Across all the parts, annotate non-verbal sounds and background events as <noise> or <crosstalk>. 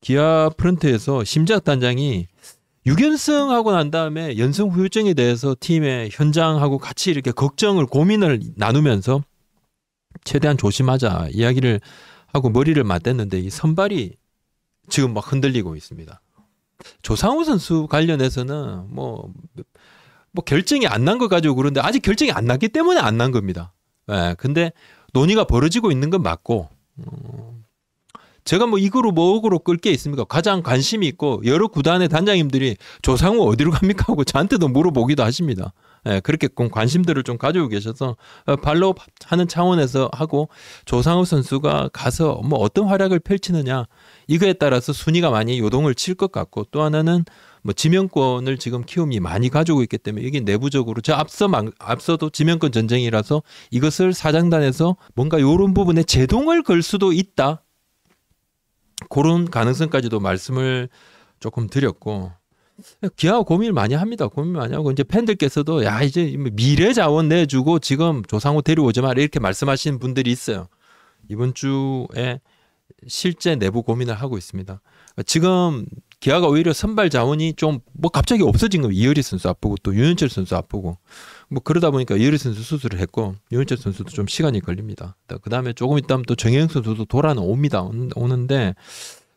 기아 프런트에서 심작 단장이 6연승하고 난 다음에 연승 후유증에 대해서 팀의 현장하고 같이 이렇게 걱정을 고민을 나누면서 최대한 조심하자 이야기를 하고 머리를 맞댔는데 이 선발이 지금 막 흔들리고 있습니다. 조상우 선수 관련해서는 뭐, 뭐 결정이 안 난 것 가지고 그런데 아직 결정이 안 났기 때문에 안 난 겁니다. 예, 근데 논의가 벌어지고 있는 건 맞고, 어, 제가 뭐 이거로 뭐으로 끌게 있습니까? 가장 관심이 있고 여러 구단의 단장님들이 조상우 어디로 갑니까 하고 저한테도 물어보기도 하십니다. 예, 그렇게 관심들을 좀 가지고 계셔서 어, 발로 하는 차원에서 하고 조상우 선수가 가서 뭐 어떤 활약을 펼치느냐 이거에 따라서 순위가 많이 요동을 칠 것 같고 또 하나는 뭐 지명권을 지금 키움이 많이 가지고 있기 때문에 이게 내부적으로 저 앞서 막, 앞서도 지명권 전쟁이라서 이것을 사장단에서 뭔가 요런 부분에 제동을 걸 수도 있다. 그런 가능성까지도 말씀을 조금 드렸고 기아 고민을 많이 합니다. 고민 많이 하고 이제 팬들께서도 야 이제 미래 자원 내주고 지금 조상우 데려오지 마라 이렇게 말씀하시는 분들이 있어요. 이번 주에 실제 내부 고민을 하고 있습니다. 지금 기아가 오히려 선발 자원이 좀 뭐 갑자기 없어진 거예요. 이열이 선수 아프고 또 윤현철 선수 아프고 뭐 그러다 보니까 이효리 선수 수술을 했고 유현철 선수도 좀 시간이 걸립니다. 그 다음에 조금 있다면 또 정혜영 선수도 돌아는 옵니다. 오는데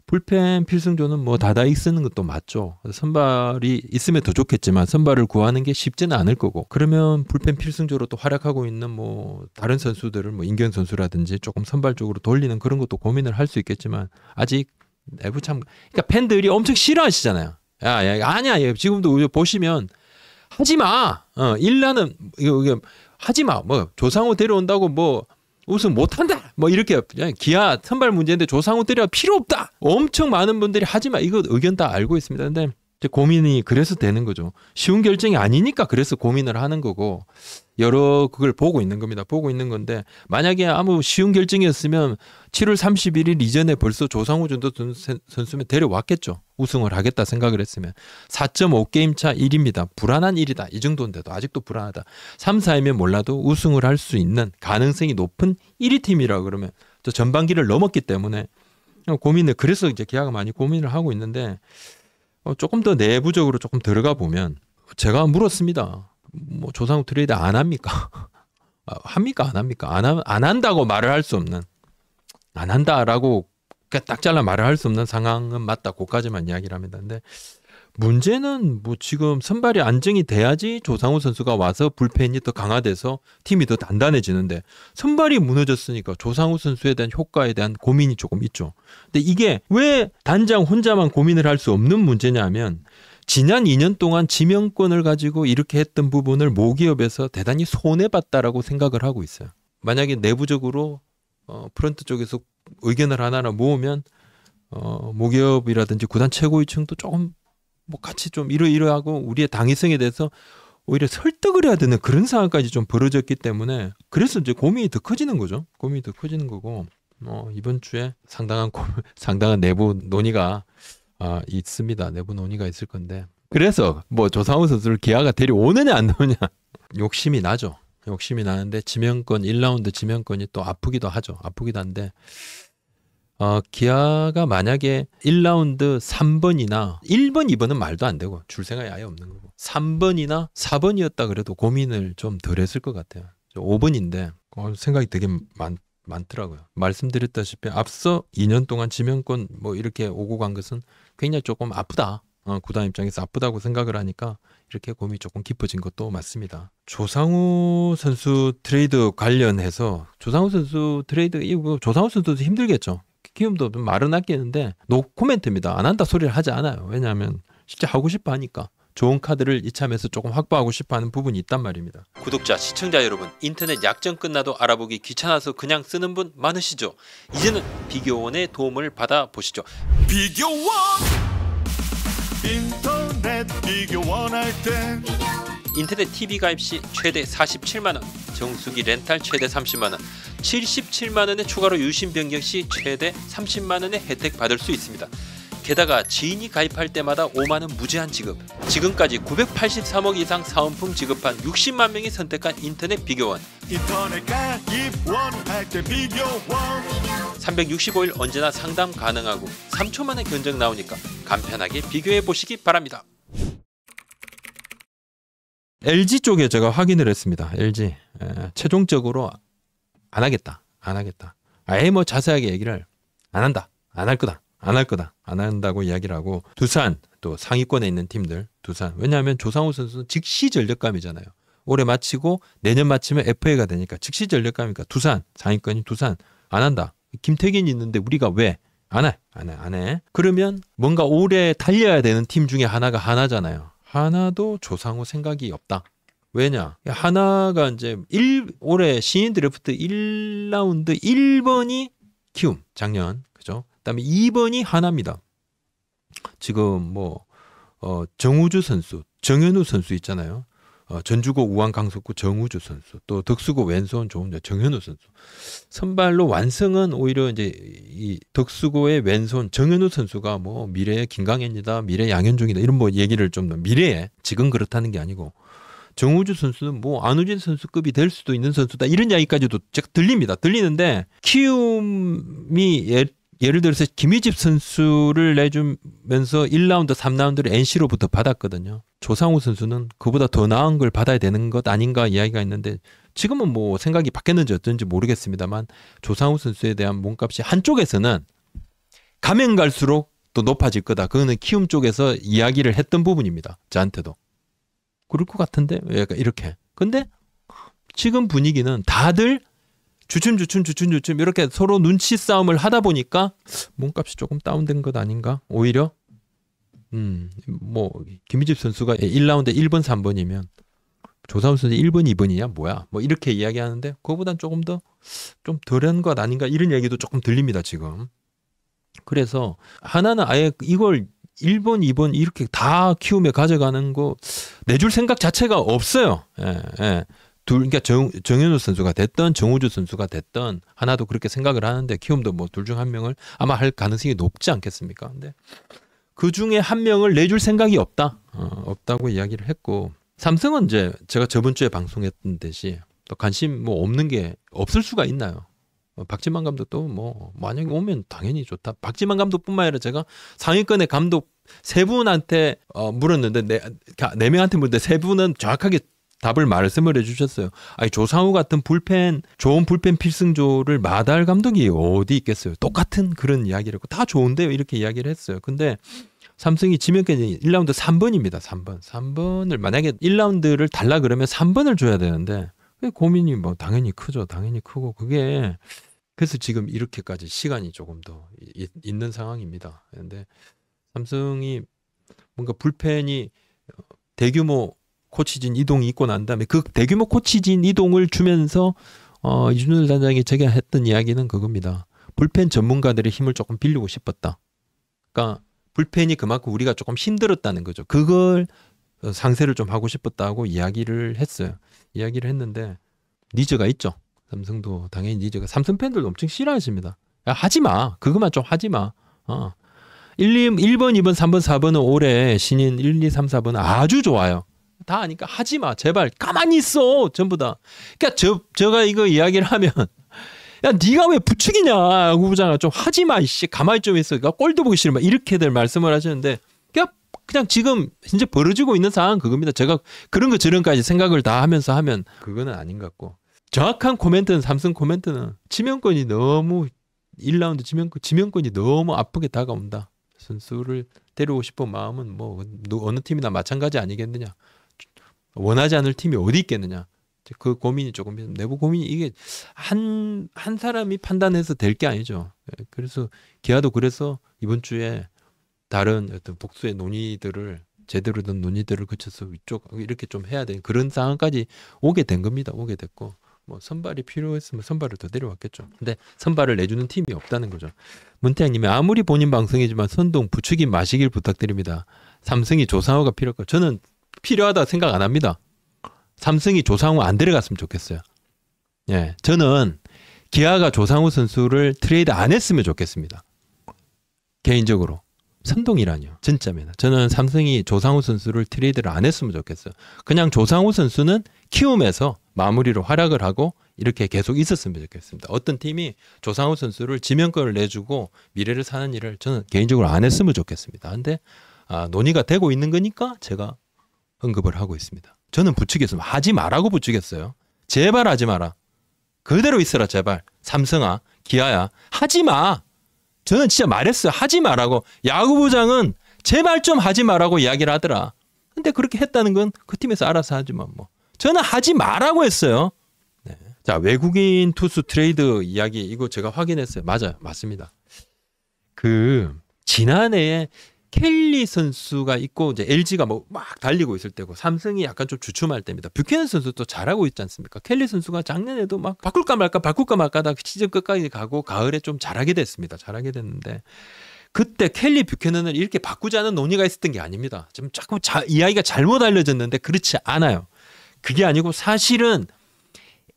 불펜 필승조는 뭐 다다익 쓰는 것도 맞죠. 선발이 있으면 더 좋겠지만 선발을 구하는 게 쉽지는 않을 거고 그러면 불펜 필승조로 또 활약하고 있는 뭐 다른 선수들을 뭐 인견 선수라든지 조금 선발 쪽으로 돌리는 그런 것도 고민을 할 수 있겠지만 아직 내부 참 그러니까 팬들이 엄청 싫어하시잖아요. 야, 야 아니야. 야 지금도 보시면 하지 마. 어, 일라는 이거, 이거 하지 마. 뭐 조상우 데려온다고 뭐 우승 못한다. 뭐 이렇게 기아 선발 문제인데 조상우 때려 필요 없다. 엄청 많은 분들이 하지 마. 이거 의견 다 알고 있습니다. 근데 이제 고민이 그래서 되는 거죠. 쉬운 결정이 아니니까 그래서 고민을 하는 거고 여러 그걸 보고 있는 겁니다. 보고 있는 건데 만약에 아무 쉬운 결정이었으면 7월 31일 이전에 벌써 조상우 전도 선수면 데려왔겠죠. 우승을 하겠다 생각을 했으면 4.5게임 차 1입니다. 불안한 일이다. 이 정도인데도 아직도 불안하다. 3, 4위면 몰라도 우승을 할 수 있는 가능성이 높은 1위 팀이라 그러면 저 전반기를 넘었기 때문에 고민을 그래서 이제 기아가 많이 고민을 하고 있는데 어, 조금 더 내부적으로 조금 들어가 보면 제가 물었습니다. 뭐 조상욱 트레이드 안 합니까? <laughs> 아, 합니까 안 합니까? 안, 안 한다고 말을 할 수 없는 안 한다라고 그러니까 딱 잘라 말을 할 수 없는 상황은 맞다. 고까지만 이야기를 합니다. 근데 문제는 뭐 지금 선발이 안정이 돼야지 조상우 선수가 와서 불펜이 더 강화돼서 팀이 더 단단해지는데 선발이 무너졌으니까 조상우 선수에 대한 효과에 대한 고민이 조금 있죠. 근데 이게 왜 단장 혼자만 고민을 할 수 없는 문제냐면 지난 2년 동안 지명권을 가지고 이렇게 했던 부분을 모기업에서 대단히 손해봤다라고 생각을 하고 있어요. 만약에 내부적으로 어, 프런트 쪽에서 의견을 하나하나 모으면 어, 모기업이라든지 구단 최고위층도 조금 뭐 같이 좀 이러이러하고 우리의 당위성에 대해서 오히려 설득을 해야 되는 그런 상황까지 좀 벌어졌기 때문에 그래서 이제 고민이 더 커지는 거죠. 고민이 더 커지는 거고 어, 이번 주에 상당한 고, <laughs> 상당한 내부 논의가 아, 있습니다. 내부 논의가 있을 건데 그래서 뭐 조상우 선수를 기아가 데려오느냐 안 오느냐 욕심이 나죠. 욕심이 나는데 지명권 1라운드 지명권이 또 아프기도 하죠. 아프기도 한데 어, 기아가 만약에 1라운드 3번이나 1번, 2번은 말도 안 되고 줄 생각이 아예 없는 거고 3번이나 4번이었다 그래도 고민을 좀 덜 했을 것 같아요. 5번인데 어, 생각이 되게 많, 많더라고요. 말씀드렸다시피 앞서 2년 동안 지명권 뭐 이렇게 오고 간 것은 굉장히 조금 아프다. 어, 구단 입장에서 아프다고 생각을 하니까 이렇게 고민이 조금 깊어진 것도 맞습니다. 조상우 선수 트레이드 관련해서 조상우 선수 트레이드 이거 뭐 조상우 선수도 힘들겠죠. 키움도 좀 말은 아끼는데 노 코멘트입니다. 안 한다 소리를 하지 않아요. 왜냐하면 실제 하고 싶어 하니까 좋은 카드를 이참에서 조금 확보하고 싶어하는 부분이 있단 말입니다. 구독자 시청자 여러분 인터넷 약정 끝나도 알아보기 귀찮아서 그냥 쓰는 분 많으시죠? 이제는 비교원의 도움을 받아 보시죠. 비교원 인터넷 비교 원할 때 인터넷 TV 가입 시 최대 47만 원, 정수기 렌탈 최대 30만 원, 77만 원의 추가로 유심 변경 시 최대 30만 원의 혜택 받을 수 있습니다. 게다가 지인이 가입할 때마다 5만 원 무제한 지급. 지금까지 983억 이상 사은품 지급한 60만 명이 선택한 인터넷 비교원. 인터넷 가입원 할때 비교원. 365일 언제나 상담 가능하고 3초 만에 견적 나오니까 간편하게 비교해 보시기 바랍니다. LG 쪽에 제가 확인을 했습니다. LG 에, 최종적으로 안 하겠다, 안 하겠다. 아예 뭐 자세하게 얘기를 안 한다, 안 할 거다, 안 할 거다, 안 한다고 이야기를 하고 두산 또 상위권에 있는 팀들 두산 왜냐하면 조상우 선수는 즉시 전력감이잖아요. 올해 마치고 내년 마치면 FA가 되니까 즉시 전력감이니까 두산 상위권이 두산 안 한다. 김태균이 있는데 우리가 왜안 해. 안 해. 안 해. 그러면 뭔가 오래 달려야 되는 팀 중에 하나가 하나잖아요. 하나도 조상우 생각이 없다. 왜냐? 하나가 이제 1 올해 신인 드래프트 1라운드 1번이 키움 작년. 그죠? 그다음에 2번이 하나입니다. 지금 뭐 어, 정우주 선수, 정현우 선수 있잖아요. 어, 전주고 우한 강속구 정우주 선수, 또 덕수고 왼손 좋은 정현우 선수. 선발로 완성은 오히려 이제 이 덕수고의 왼손 정현우 선수가 뭐 미래의 김강현이다, 미래 양현종이다 이런 뭐 얘기를 좀더 미래에 지금 그렇다는 게 아니고 정우주 선수는 뭐 안우진 선수급이 될 수도 있는 선수다 이런 이야기까지도 제가 들립니다. 들리는데 키움이 예, 예를 들어서 김희집 선수를 내주면서 1라운드, 3라운드를 NC로부터 받았거든요. 조상우 선수는 그보다 더 나은 걸 받아야 되는 것 아닌가 이야기가 있는데 지금은 뭐 생각이 바뀌었는지 어떤지 모르겠습니다만 조상우 선수에 대한 몸값이 한쪽에서는 가면 갈수록 또 높아질 거다. 그거는 키움 쪽에서 이야기를 했던 부분입니다. 저한테도. 그럴 것 같은데? 약간 이렇게. 근데 지금 분위기는 다들 주춤 주춤 주춤 주춤 이렇게 서로 눈치 싸움을 하다 보니까 몸값이 조금 다운된 것 아닌가? 오히려 음뭐 김희집 선수가 1라운드 예, 1번 3번이면 조사훈 선수 1번 2번이냐 뭐야 뭐 이렇게 이야기하는데 그거보단 조금 더 좀 덜한 것 아닌가 이런 얘기도 조금 들립니다 지금 그래서 하나는 아예 이걸 1번, 2번 이렇게 다키우며 가져가는 거 내줄 생각 자체가 없어요. 예, 예. 둘 그러니까 정, 정현우 선수가 됐던 정우주 선수가 됐던 하나도 그렇게 생각을 하는데 키움도 뭐 둘 중 한 명을 아마 할 가능성이 높지 않겠습니까? 근데 그 중에 한 명을 내줄 생각이 없다 어, 없다고 이야기를 했고 삼성은 이제 제가 저번 주에 방송했던 듯이 또 관심 뭐 없는 게 없을 수가 있나요? 어, 박지만 감독도 뭐 만약에 오면 당연히 좋다. 박지만 감독뿐만 아니라 제가 상위권의 감독 세 분한테 어, 물었는데 네, 네 명한테 물었는데 세 분은 정확하게 답을 말씀을 해주셨어요. 아니 조상우 같은 불펜 좋은 불펜 필승조를 마달 감독이 어디 있겠어요. 똑같은 그런 이야기를 했고 다 좋은데요 이렇게 이야기를 했어요. 근데 삼성이 지면까지 1라운드 3번입니다. 3번 3번을 만약에 1라운드를 달라 그러면 3번을 줘야 되는데 고민이 뭐 당연히 크죠. 당연히 크고 그게 그래서 지금 이렇게까지 시간이 조금 더 이, 있는 상황입니다. 근데 삼성이 뭔가 불펜이 대규모 코치진 이동이 있고 난 다음에 그 대규모 코치진 이동을 주면서 어, 이준열 단장이 제가 했던 이야기는 그겁니다. 불펜 전문가들의 힘을 조금 빌리고 싶었다. 그러니까 불펜이 그만큼 우리가 조금 힘들었다는 거죠. 그걸 상세를 좀 하고 싶었다고 이야기를 했어요. 이야기를 했는데 니즈가 있죠. 삼성도 당연히 니즈가 삼성 팬들도 엄청 싫어하십니다. 야, 하지 마. 그것만 좀 하지 마. 어. 1, 2, 1번, 2번, 3번, 4번은 올해 신인 1, 2, 3, 4번은 아주 좋아요. 다 아니까 하지 마. 제발 가만히 있어. 전부 다. 그러니까 저 제가 이거 이야기를 하면 야 네가 왜 부추기냐 야구부장아 좀 하지 마 이씨 가만히 좀 있어. 그러니까 꼴도 보기 싫으면 이렇게들 말씀을 하시는데 그냥 지금 진짜 벌어지고 있는 상황 그겁니다. 제가 그런 거 저런까지 생각을 다 하면서 하면 그거는 아닌 것 같고 정확한 코멘트는 삼성 코멘트는 지명권이 너무 1라운드 지명권, 지명권이 너무 아프게 다가온다. 선수를 데리고 싶은 마음은 뭐 어느 팀이나 마찬가지 아니겠느냐. 원하지 않을 팀이 어디 있겠느냐. 그 고민이 조금 내부 고민이 이게 한한 한 사람이 판단해서 될 게 아니죠. 예, 그래서 기아도 그래서 이번 주에 다른 어떤 복수의 논의들을 제대로 된 논의들을 거쳐서 위쪽 이렇게 좀 해야 되는 그런 상황까지 오게 된 겁니다. 오게 됐고 뭐 선발이 필요했으면 선발을 더 데려왔겠죠. 근데 선발을 내주는 팀이 없다는 거죠. 문태양님이 아무리 본인 방송이지만 선동 부추기 마시길 부탁드립니다. 삼성이 조상호가 필요할까? 저는 필요하다 생각 안 합니다. 삼성이 조상우 안 데려갔으면 좋겠어요. 예, 저는 기아가 조상우 선수를 트레이드 안 했으면 좋겠습니다. 개인적으로. 선동이라뇨. 진짜입니다. 저는 삼성이 조상우 선수를 트레이드를 안 했으면 좋겠어요. 그냥 조상우 선수는 키움에서 마무리로 활약을 하고 이렇게 계속 있었으면 좋겠습니다. 어떤 팀이 조상우 선수를 지명권을 내주고 미래를 사는 일을 저는 개인적으로 안 했으면 좋겠습니다. 근데 아, 논의가 되고 있는 거니까 제가 언급을 하고 있습니다. 저는 부추겼습니다. 하지 말라고 부추겼어요. 제발 하지 마라. 그대로 있어라 제발. 삼성아, 기아야 하지 마. 저는 진짜 말했어요. 하지 말라고 야구부장은 제발 좀 하지 말라고 이야기를 하더라. 근데 그렇게 했다는 건 그 팀에서 알아서 하지만 뭐. 저는 하지 말라고 했어요. 네. 자, 외국인 투수 트레이드 이야기 이거 제가 확인했어요. 맞아요. 맞습니다. 그 지난해에 켈리 선수가 있고 이제 LG가 뭐막 달리고 있을 때고 삼성이 약간 좀 주춤할 때입니다. 뷰캐넌 선수도 잘하고 있지 않습니까? 켈리 선수가 작년에도 막 바꿀까 말까 바꿀까 말까다 시즌 끝까지 가고 가을에 좀 잘하게 됐습니다. 잘하게 됐는데 그때 켈리 뷰캐넌을 이렇게 바꾸자는 논의가 있었던 게 아닙니다. 지금 자꾸 자, 이야기가 잘못 알려졌는데 그렇지 않아요. 그게 아니고 사실은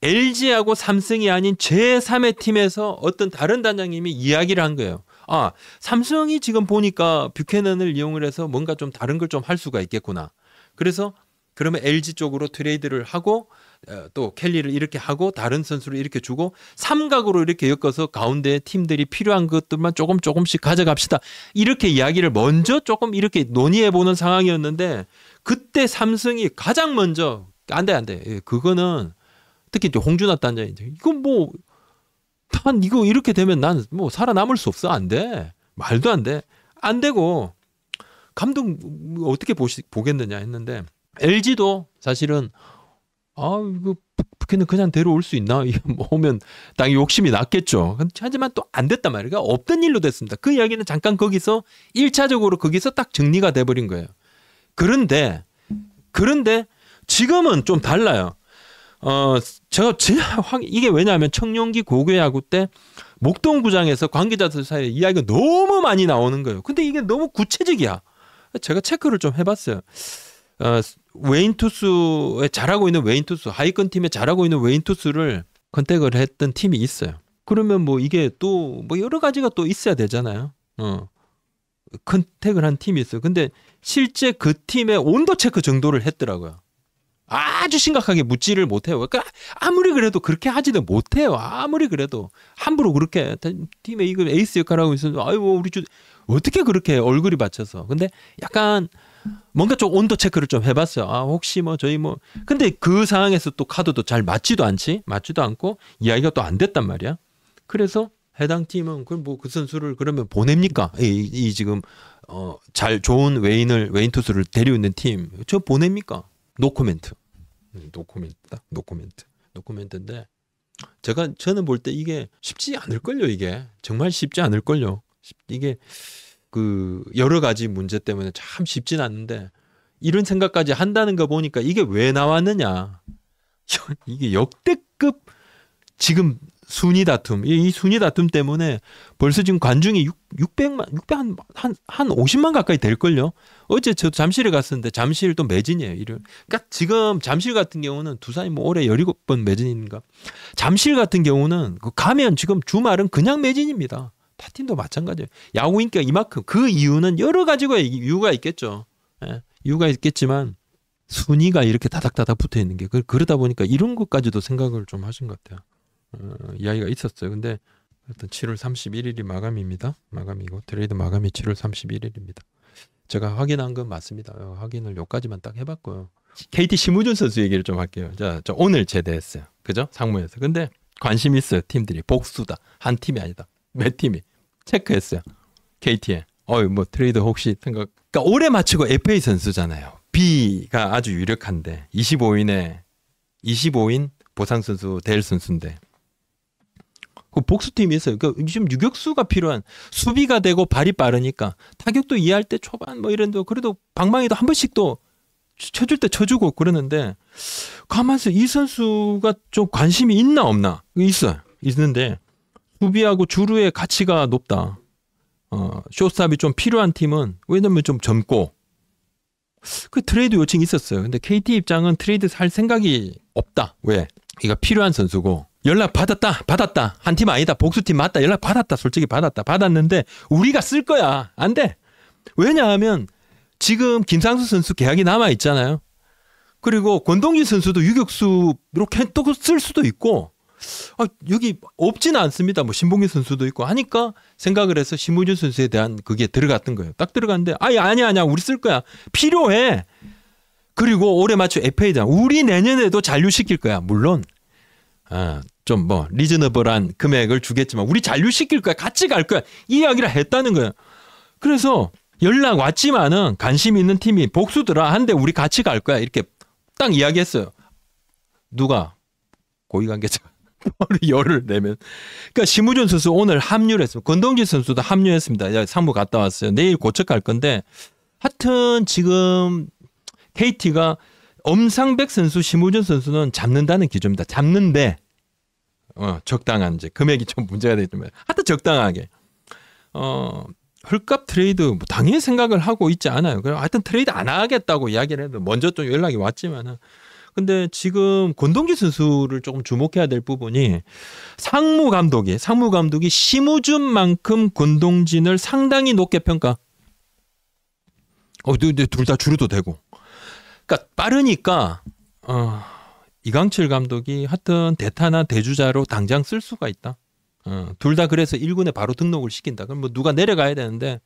LG하고 삼성이 아닌 제3의 팀에서 어떤 다른 단장님이 이야기를 한 거예요. 아 삼성이 지금 보니까 뷰캐넌을 이용을 해서 뭔가 좀 다른 걸 좀 할 수가 있겠구나. 그래서 그러면 LG 쪽으로 트레이드를 하고 어, 또 켈리를 이렇게 하고 다른 선수를 이렇게 주고 삼각으로 이렇게 엮어서 가운데 팀들이 필요한 것들만 조금 조금씩 가져갑시다. 이렇게 이야기를 먼저 조금 이렇게 논의해 보는 상황이었는데 그때 삼성이 가장 먼저 안 돼 안돼 예, 그거는 특히 홍준하 단장이 이건 뭐난 이거 이렇게 되면 난 뭐 살아남을 수 없어 안 돼. 말도 안 돼. 안 되고 감독 어떻게 보시, 보겠느냐 했는데 LG도 사실은 아 이거 부캐는 그냥 데려올 수 있나 뭐 오면 <laughs> 당연히 욕심이 났겠죠. 하지만 또 안 됐단 말이에요. 그니까 없던 일로 됐습니다. 그 이야기는 잠깐 거기서 1차적으로 거기서 딱 정리가 돼버린 거예요. 그런데 그런데 지금은 좀 달라요. 어 제가 제일 확 이게 왜냐하면 청룡기 고교야구 때 목동구장에서 관계자들 사이에 이야기가 너무 많이 나오는 거예요. 근데 이게 너무 구체적이야. 제가 체크를 좀 해봤어요. 어, 웨인 투수에 잘하고 있는 웨인 투수, 하이컨 팀에 잘하고 있는 웨인 투수를 컨택을 했던 팀이 있어요. 그러면 뭐 이게 또 뭐 여러 가지가 또 있어야 되잖아요. 어. 컨택을 한 팀이 있어요. 근데 실제 그 팀의 온도 체크 정도를 했더라고요. 아주 심각하게 묻지를 못해요. 그러니까 아무리 그래도 그렇게 하지도 못해요. 아무리 그래도 함부로 그렇게 팀에 이거 에이스 역할하고 있었는 아이고 우리 주 어떻게 그렇게 얼굴이 받쳐서 근데 약간 뭔가 좀 온도 체크를 좀 해봤어요. 아 혹시 뭐 저희 뭐 근데 그 상황에서 또 카드도 잘 맞지도 않지 맞지도 않고 이야기가 또 안 됐단 말이야. 그래서 해당 팀은 그럼 뭐그 선수를 그러면 보냅니까? 이, 이 지금 어 잘 좋은 외인을 외인 투수를 데리고 있는 팀 저 보냅니까? 노코멘트. 음, 노코멘트다. 노코멘트. 노코멘트인데 제가 저는 볼 때 이게 쉽지 않을 걸요, 이게. 정말 쉽지 않을 걸요. 이게 그 여러 가지 문제 때문에 참 쉽진 않은데 이런 생각까지 한다는 거 보니까 이게 왜 나왔느냐. <laughs> 이게 역대급 지금 순위 다툼. 이, 순위 다툼 때문에 벌써 지금 관중이 6, 600만, 600 한, 한, 한 50만 가까이 될걸요? 어제 저 잠실에 갔었는데 잠실 또 매진이에요. 이런. 그러니까 지금 잠실 같은 경우는 두산이 뭐 올해 17번 매진인가? 잠실 같은 경우는 그 가면 지금 주말은 그냥 매진입니다. 타 팀도 마찬가지예요. 야구 인기가 이만큼. 그 이유는 여러 가지가 이유가 있겠죠. 예, 이유가 있겠지만 순위가 이렇게 다닥다닥 붙어 있는 게 그, 그러다 보니까 이런 것까지도 생각을 좀 하신 것 같아요. 어, 이야기가 있었어요. 근데 어떤 7월 31일이 마감입니다. 마감이고 트레이드 마감이 7월 31일입니다. 제가 확인한 건 맞습니다. 어, 확인을 요까지만 딱 해봤고요. KT 심우준 선수 얘기를 좀 할게요. 자, 저 오늘 제대했어요. 그죠? 상무에서. 근데 관심 있어요. 팀들이 복수다. 한 팀이 아니다. 몇 팀이 체크했어요. KT에. 어이 뭐 트레이드 혹시 생각. 그러니까 올해 마치고 FA 선수잖아요. B가 아주 유력한데 25인에 25인 보상 선수 델 선수인데 그 복수팀이 있어요. 그러니까 요즘 유격수가 필요한 수비가 되고 발이 빠르니까 타격도 이해할 때 초반 뭐 이런데 그래도 방망이도 한 번씩 또 쳐줄 때 쳐주고 그러는데 가만있어 이 선수가 좀 관심이 있나 없나 있어 있는데 수비하고 주루의 가치가 높다. 어, 쇼스탑이 좀 필요한 팀은 왜냐면 좀 젊고 그 트레이드 요청이 있었어요. 근데 KT 입장은 트레이드 살 생각이 없다. 왜? 이가 필요한 선수고 연락 받았다, 받았다. 한 팀 아니다, 복수팀 맞다. 연락 받았다, 솔직히 받았다. 받았는데 우리가 쓸 거야. 안 돼. 왜냐하면 지금 김상수 선수 계약이 남아 있잖아요. 그리고 권동진 선수도 유격수로 또쓸 수도 있고 아, 여기 없지는 않습니다. 뭐 신봉기 선수도 있고 하니까 생각을 해서 신문준 선수에 대한 그게 들어갔던 거예요. 딱 들어갔는데 아니 아니야 아니야 우리 쓸 거야 필요해. 그리고 올해 맞춰 FA잖아. 우리 내년에도 잔류시킬 거야. 물론 아, 좀뭐 리즈너블한 금액을 주겠지만 우리 잔류시킬 거야 같이 갈 거야 이 이야기를 했다는 거야 그래서 연락 왔지만은 관심 있는 팀이 복수들라 한데 우리 같이 갈 거야 이렇게 딱 이야기했어요 누가 고위관계자 <laughs> 열을 내면 그러니까 심우준 선수 오늘 합류를 했습니다 권동진 선수도 합류했습니다 야 상무 갔다 왔어요 내일 고척 갈 건데 하여튼 지금 KT가 엄상백 선수 심우준 선수는 잡는다는 기조입니다 잡는데 어, 적당한 이제 금액이 좀 문제가 되지만 하여튼 적당하게 어 헐값 트레이드 뭐 당연히 생각을 하고 있지 않아요. 그럼 하여튼 트레이드 안 하겠다고 이야기를 해도 먼저 좀 연락이 왔지만은 근데 지금 권동기 선수를 조금 주목해야 될 부분이 상무 감독이 상무 감독이 심우준만큼 권동진을 상당히 높게 평가. 어, 근데 둘다 줄여도 되고. 그러니까 빠르니까 어. 이강철 감독이 하여튼 대타나 대주자로 당장 쓸 수가 있다. 어, 둘다 그래서 1군에 바로 등록을 시킨다. 그럼 뭐 누가 내려가야 되는데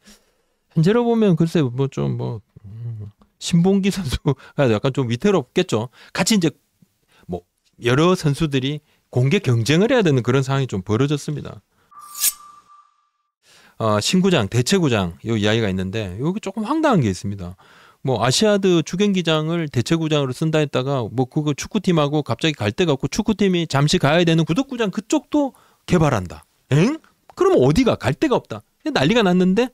현재로 보면 글쎄 뭐 좀뭐 뭐, 음, 신봉기 <laughs> 선수가 약간 좀 위태롭겠죠. 같이 이제 뭐 여러 선수들이 공개 경쟁을 해야 되는 그런 상황이 좀 벌어졌습니다. 어, 신구장, 대체구장 요 이야기가 있는데 여기 조금 황당한 게 있습니다. 뭐 아시아드 주경기장을 대체구장으로 쓴다 했다가 뭐 그거 축구팀하고 갑자기 갈때 갖고 축구팀이 잠시 가야 되는 구독구장 그쪽도 개발한다. 엥? 그러면 어디가 갈 데가 없다. 난리가 났는데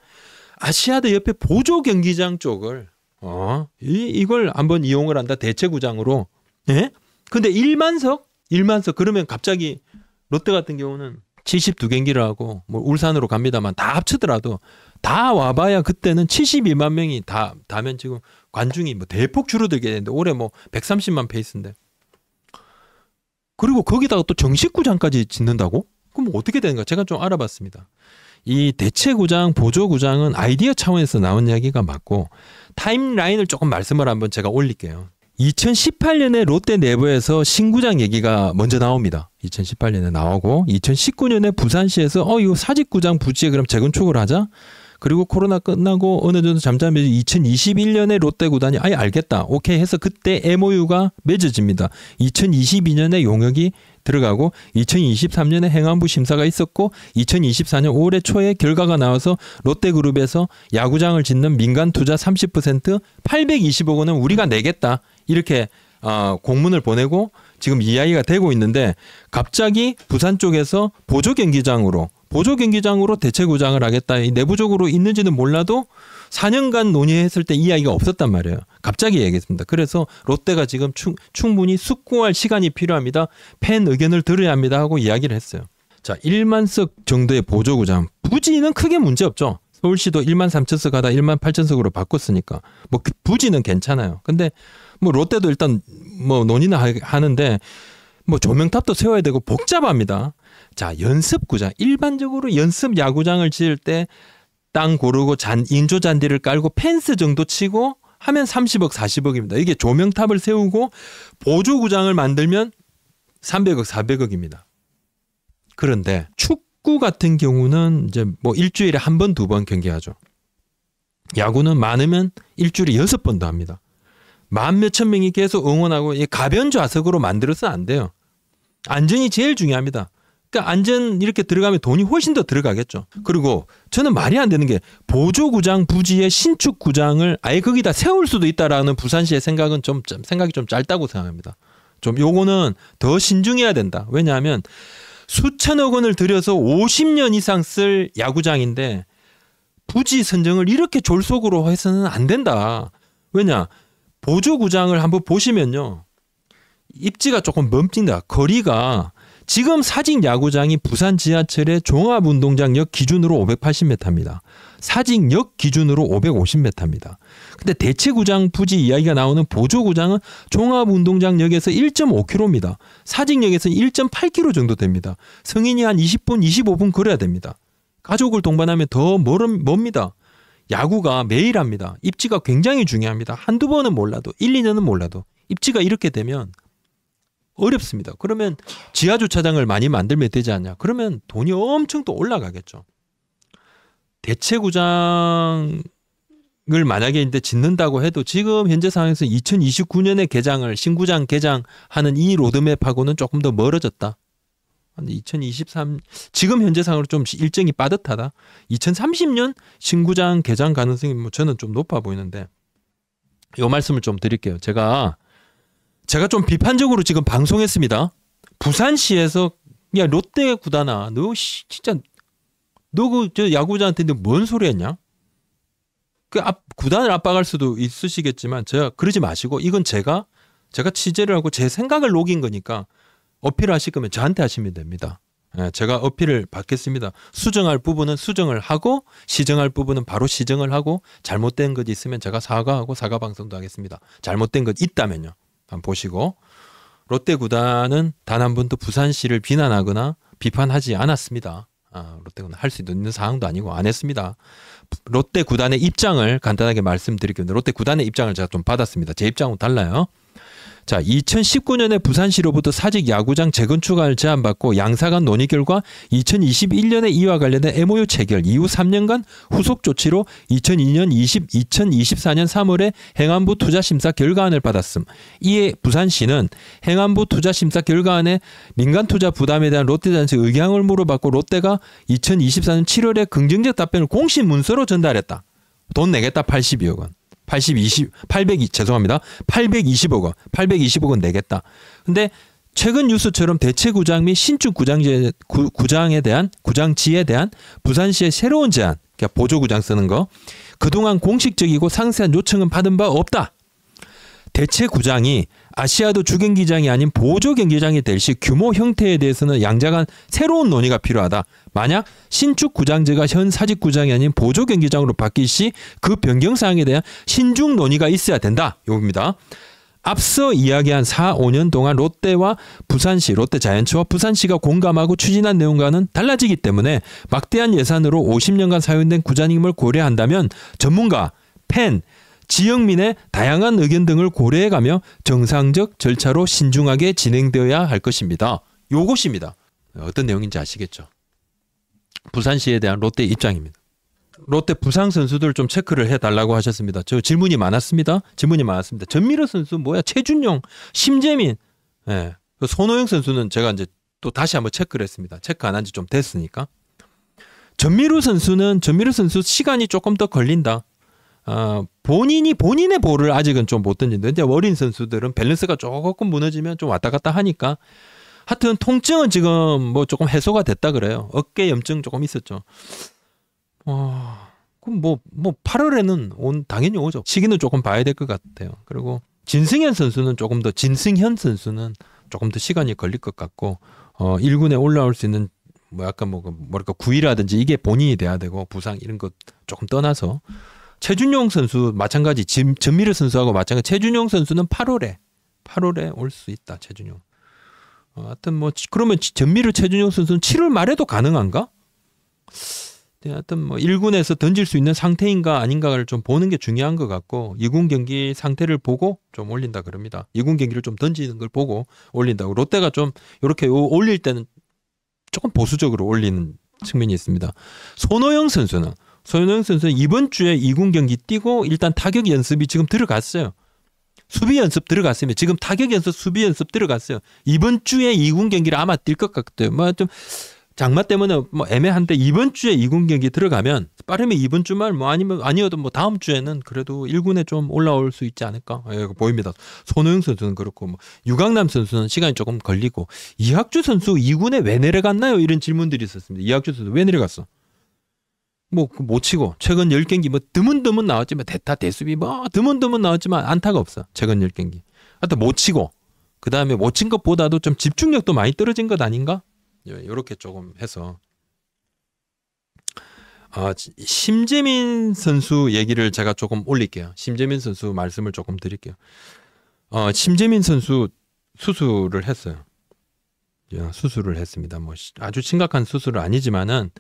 아시아드 옆에 보조 경기장 쪽을 어, 이, 이걸 한번 이용을 한다 대체구장으로. 예? 근데 1만석, 1만석 그러면 갑자기 롯데 같은 경우는 72경기를 하고 뭐 울산으로 갑니다만 다 합치더라도 다 와봐야 그때는 7 2만 명이 다 다면 지금 관중이 뭐 대폭 줄어들게 되는데 올해 뭐 130만 페이스인데 그리고 거기다가 또 정식 구장까지 짓는다고? 그럼 어떻게 되는가? 제가 좀 알아봤습니다. 이 대체 구장, 보조 구장은 아이디어 차원에서 나온 이야기가 맞고 타임라인을 조금 말씀을 한번 제가 올릴게요. 2018년에 롯데 내부에서 신구장 얘기가 먼저 나옵니다. 2018년에 나오고 2019년에 부산시에서 어 이거 사직구장 부지에 그럼 재건축을 하자. 그리고 코로나 끝나고 어느 정도 잠잠해져 2021년에 롯데 구단이 아예 알겠다. 오케이 해서 그때 MOU가 맺어집니다. 2022년에 용역이 들어가고 2023년에 행안부 심사가 있었고 2024년 올해 초에 결과가 나와서 롯데그룹에서 야구장을 짓는 민간 투자 30% 820억 원은 우리가 내겠다. 이렇게 어, 공문을 보내고 지금 이야기가 되고 있는데 갑자기 부산 쪽에서 보조 경기장으로 보조 경기장으로 대체 구장을 하겠다. 내부적으로 있는지는 몰라도 4년간 논의했을 때 이야기가 없었단 말이에요. 갑자기 얘기했습니다. 그래서 롯데가 지금 충, 충분히 숙고할 시간이 필요합니다. 팬 의견을 들어야 합니다. 하고 이야기를 했어요. 자, 1만 석 정도의 보조 구장. 부지는 크게 문제 없죠. 서울시도 1만 3천 석 하다 1만 8천 석으로 바꿨으니까 뭐 그 부지는 괜찮아요. 근데 뭐 롯데도 일단 뭐 논의는 하는데 뭐 조명탑도 세워야 되고 복잡합니다. 자, 연습구장. 일반적으로 연습 야구장을 지을 때 땅 고르고 잔, 인조 잔디를 깔고 펜스 정도 치고 하면 30억, 40억입니다. 이게 조명탑을 세우고 보조구장을 만들면 300억, 400억입니다. 그런데 축구 같은 경우는 이제 뭐 일주일에 한 번, 두 번 경기하죠. 야구는 많으면 일주일에 여섯 번도 합니다. 만 몇천 명이 계속 응원하고 가변 좌석으로 만들어서안 돼요. 안전이 제일 중요합니다. 그러니까 안전 이렇게 들어가면 돈이 훨씬 더 들어가겠죠. 그리고 저는 말이 안 되는 게 보조 구장 부지에 신축 구장을 아예 거기다 세울 수도 있다라는 부산시의 생각은 좀, 좀 생각이 좀 짧다고 생각합니다. 좀 요거는 더 신중해야 된다. 왜냐하면 수천억 원을 들여서 50년 이상 쓸 야구장인데 부지 선정을 이렇게 졸속으로 해서는 안 된다. 왜냐 보조 구장을 한번 보시면요. 입지가 조금 멈춘다 거리가 지금 사직 야구장이 부산 지하철의 종합운동장역 기준으로 580m입니다. 사직역 기준으로 550m입니다. 근데 대체구장 부지 이야기가 나오는 보조구장은 종합운동장역에서 1.5km입니다. 사직역에서 1.8km 정도 됩니다. 성인이 한 20분, 25분 걸어야 됩니다. 가족을 동반하면 더 멀음, 멉니다. 야구가 매일 합니다. 입지가 굉장히 중요합니다. 한두 번은 몰라도, 1, 2년은 몰라도. 입지가 이렇게 되면 어렵습니다. 그러면 지하 주차장을 많이 만들면 되지 않냐? 그러면 돈이 엄청 또 올라가겠죠. 대체 구장을 만약에 이제 짓는다고 해도 지금 현재 상황에서 2029년에 개장을 신구장 개장하는 이 로드맵하고는 조금 더 멀어졌다. 2023 지금 현재 상황으로 좀 일정이 빠듯하다. 2030년 신구장 개장 가능성이 뭐 저는 좀 높아 보이는데 요 말씀을 좀 드릴게요. 제가 제가 좀 비판적으로 지금 방송했습니다. 부산시에서 야 롯데 구단아 너 씨, 진짜 너그저 야구자한테 뭔 소리 했냐? 그 앞, 구단을 압박할 수도 있으시겠지만 제가 그러지 마시고 이건 제가 제가 취재를 하고 제 생각을 녹인 거니까 어필하실 거면 저한테 하시면 됩니다. 예, 제가 어필을 받겠습니다. 수정할 부분은 수정을 하고 시정할 부분은 바로 시정을 하고 잘못된 것이 있으면 제가 사과하고 사과 방송도 하겠습니다. 잘못된 것 있다면요. 한번 보시고 롯데 구단은 단 한 번도 부산시를 비난하거나 비판하지 않았습니다. 아, 롯데 구단 할수 있는 상황도 아니고 안 했습니다. 롯데 구단의 입장을 간단하게 말씀드리겠는 롯데 구단의 입장을 제가 좀 받았습니다. 제 입장은 달라요. 자, 2019년에 부산시로부터 사직 야구장 재건축안을 제안받고 양사간 논의 결과 2021년에 이와 관련된 MOU 체결 이후 3년간 후속 조치로 2002년 20, 2024년 3월에 행안부 투자심사 결과안을 받았음. 이에 부산시는 행안부 투자심사 결과안에 민간 투자 부담에 대한 롯데자이언츠 의향을 물어봤고 롯데가 2024년 7월에 긍정적 답변을 공식 문서로 전달했다. 돈 내겠다 82억 원. 80, 20, 800, 죄송합니다. 820억 원, 820억 원 내겠다. 근데 최근 뉴스처럼 대체 구장 및 신축 구장제, 구, 구장에 대한 구장지에 대한 부산시의 새로운 제안, 그러니까 보조 구장 쓰는 거, 그동안 공식적이고 상세한 요청은 받은 바 없다. 대체 구장이 아시아도 주경기장이 아닌 보조 경기장이 될 시 규모 형태에 대해서는 양자간 새로운 논의가 필요하다. 만약 신축 구장제가 현 사직 구장이 아닌 보조 경기장으로 바뀔 시 그 변경 사항에 대한 신중 논의가 있어야 된다. 요겁니다. 앞서 이야기한 4, 5년 동안 롯데와 부산시, 롯데 자이언츠와 부산시가 공감하고 추진한 내용과는 달라지기 때문에 막대한 예산으로 50년간 사용된 구장임을 고려한다면 전문가, 팬, 지역민의 다양한 의견 등을 고려해가며 정상적 절차로 신중하게 진행되어야 할 것입니다. 요것입니다. 어떤 내용인지 아시겠죠? 부산시에 대한 롯데 입장입니다. 롯데 부상 선수들 좀 체크를 해달라고 하셨습니다. 저 질문이 많았습니다. 질문이 많았습니다. 전미러 선수 뭐야? 최준용, 심재민, 예. 그 손호영 선수는 제가 이제 또 다시 한번 체크를 했습니다. 체크 안 한 지 좀 됐으니까. 전미루 선수는 전미루 선수 시간이 조금 더 걸린다. 아, 본인이 본인의 볼을 아직은 좀 못 던진다. 이제 어린 선수들은 밸런스가 조금 무너지면 좀 왔다 갔다 하니까 하여튼 통증은 지금 뭐 조금 해소가 됐다 그래요. 어깨 염증 조금 있었죠. 어, 그럼 뭐, 뭐 8월에는 온, 당연히 오죠. 시기는 조금 봐야 될 것 같아요. 그리고 진승현 선수는 조금 더, 진승현 선수는 조금 더 시간이 걸릴 것 같고, 어, 1군에 올라올 수 있는 뭐 약간 뭐, 그, 뭐랄까, 구위라든지 이게 본인이 돼야 되고, 부상 이런 것 조금 떠나서 최준용 선수 마찬가지 진, 전미르 선수하고 마찬가지 최준용 선수는 8월에 8월에 올 수 있다 최준용. 어, 하여튼 뭐 그러면 전미르 최준용 선수는 7월 말에도 가능한가? 네, 하여튼 뭐 1군에서 던질 수 있는 상태인가 아닌가를 좀 보는 게 중요한 것 같고 2군 경기 상태를 보고 좀 올린다 그럽니다. 2군 경기를 좀 던지는 걸 보고 올린다고 롯데가 좀 이렇게 올릴 때는 조금 보수적으로 올리는 측면이 있습니다. 손호영 선수는 손흥민 선수는 이번 주에 2군 경기 뛰고 일단 타격 연습이 지금 들어갔어요. 수비 연습 들어갔으면 지금 타격 연습, 수비 연습 들어갔어요. 이번 주에 2군 경기를 아마 뛸 것 같아요. 뭐 좀 장마 때문에 뭐 애매한데 이번 주에 2군 경기 들어가면 빠르면 이번 주말 뭐 아니면 아니어도 뭐 다음 주에는 그래도 1군에 좀 올라올 수 있지 않을까 예, 보입니다. 손흥민 선수는 그렇고 뭐 유강남 선수는 시간이 조금 걸리고 이학주 선수 2군에 왜 내려갔나요? 이런 질문들이 있었습니다. 이학주 선수 왜 내려갔어? 뭐못 그 치고 최근 10경기 뭐 드문드문 나왔지만 대타 대수비 뭐 드문드문 나왔지만 안타가 없어. 최근 10경기. 하여튼 못 치고 그다음에 못 친 것보다도 좀 집중력도 많이 떨어진 것 아닌가? 예, 요렇게 조금 해서 아, 심재민 선수 얘기를 제가 조금 올릴게요. 심재민 선수 말씀을 조금 드릴게요. 어, 심재민 선수 수술을 했어요. 예, 수술을 했습니다. 뭐 아주 심각한 수술은 아니지만은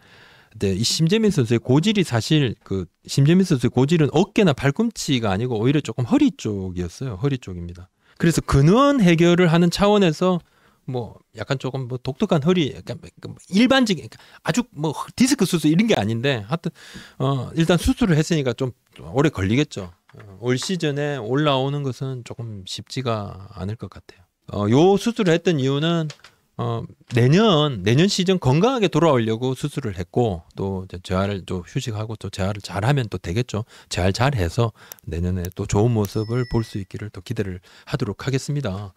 네, 이 심재민 선수의 고질이 사실 그 심재민 선수의 고질은 어깨나 발꿈치가 아니고 오히려 조금 허리 쪽이었어요. 허리 쪽입니다. 그래서 근원 해결을 하는 차원에서 뭐 약간 조금 뭐 독특한 허리 약간 그러니까 뭐 그 뭐 일반적인 그러니까 아주 뭐 디스크 수술 이런 게 아닌데 하여튼 어 일단 수술을 했으니까 좀 오래 걸리겠죠. 어, 올 시즌에 올라오는 것은 조금 쉽지가 않을 것 같아요. 어요 수술을 했던 이유는 어, 내년 내년 시즌 건강하게 돌아오려고 수술을 했고 또 이제 재활을 좀 휴식하고 또 재활을 잘하면 또 되겠죠. 재활 잘해서 내년에 또 좋은 모습을 볼 수 있기를 또 기대를 하도록 하겠습니다.